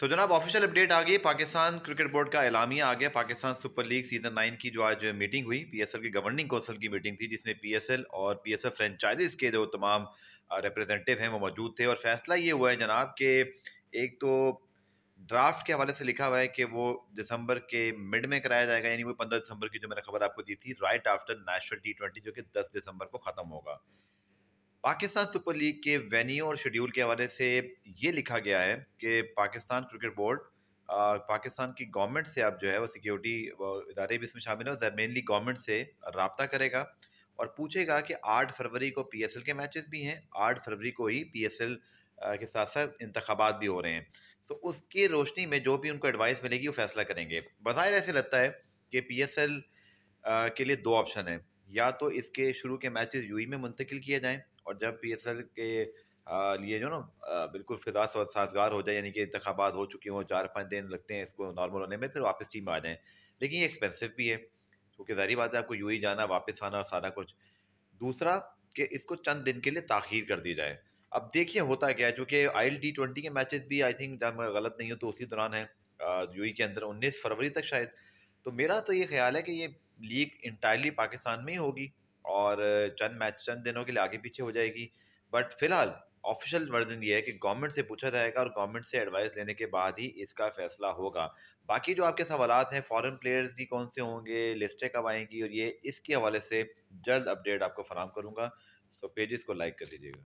सो so, जनाब official update आ गई पाकिस्तान क्रिकेट बोर्ड का एलामिया आ गया Pakistan super league season nine की जो आज मीटिंग हुई पीएसएल की गवर्निंग काउंसिल की मीटिंग थी जिसमें पीएसएल और पीएसएल फ्रेंचाइजीज के जो तमाम रिप्रेजेंटेटिव हैं वो मौजूद थे और फैसला ये हुआ है जनाब के एक तो ड्राफ्ट के हवाले से लिखा हुआ है कि वो दिसंबर के मिड में कराया जाएगा यानी वो पंद्रह दिसंबर की जो मैंने खबर आपको दी थी right after national T twenty जो कि दस दिसंबर को ख़त्म होगा पाकिस्तान सुपर लीग के वेन्यू और शेड्यूल के हवाले से ये लिखा गया है कि पाकिस्तान क्रिकेट बोर्ड पाकिस्तान की गवर्नमेंट से आप जो है वो सिक्योरिटी इदारे भी इसमें शामिल हैं मेनली गवर्नमेंट से रबता करेगा और पूछेगा कि आठ फरवरी को पी के मैचेस भी हैं आठ फरवरी को ही पी के साथ साथ इंतबात भी हो रहे हैं सो उसकी रोशनी में जो भी उनको एडवाइस मिलेगी वो फैसला करेंगे बाहर ऐसे लगता है कि पी के लिए दो ऑप्शन हैं या तो इसके शुरू के मैचेस यू में मुंतकिल किए जाएं और जब पी के लिए जो ना बिल्कुल फिजा साजगार हो जाए यानी कि इंतबात हो चुके हों चार पाँच दिन लगते हैं इसको नॉर्मल होने में फिर वापस टीम आ जाएँ लेकिन ये एक्सपेंसिव भी है क्योंकि जहरी बात है आपको यू जाना वापस आना और सारा कुछ दूसरा कि इसको चंद दिन के लिए ताखिर कर दी जाए अब देखिए होता क्या है चूँकि आई एल टी ट्वेंटी के मैचेस भी आई थिंक जब गलत नहीं हूँ तो उसी दौरान है यू के अंदर उन्नीस फरवरी तक शायद तो मेरा तो ये ख्याल है कि ये लीग इंटायरली पाकिस्तान में ही होगी और चंद मैच चंद दिनों के लिए आगे पीछे हो जाएगी बट फिलहाल ऑफिशियल वर्जन ये है कि गवर्नमेंट से पूछा जाएगा और गवर्नमेंट से एडवाइस लेने के बाद ही इसका फैसला होगा बाकी जो आपके सवाल हैं फॉरेन प्लेयर्स की कौन से होंगे लिस्टें कब आएंगी और ये इसके हवाले से जल्द अपडेट आपको फराम करूँगा सो पेजेस को लाइक कर दीजिएगा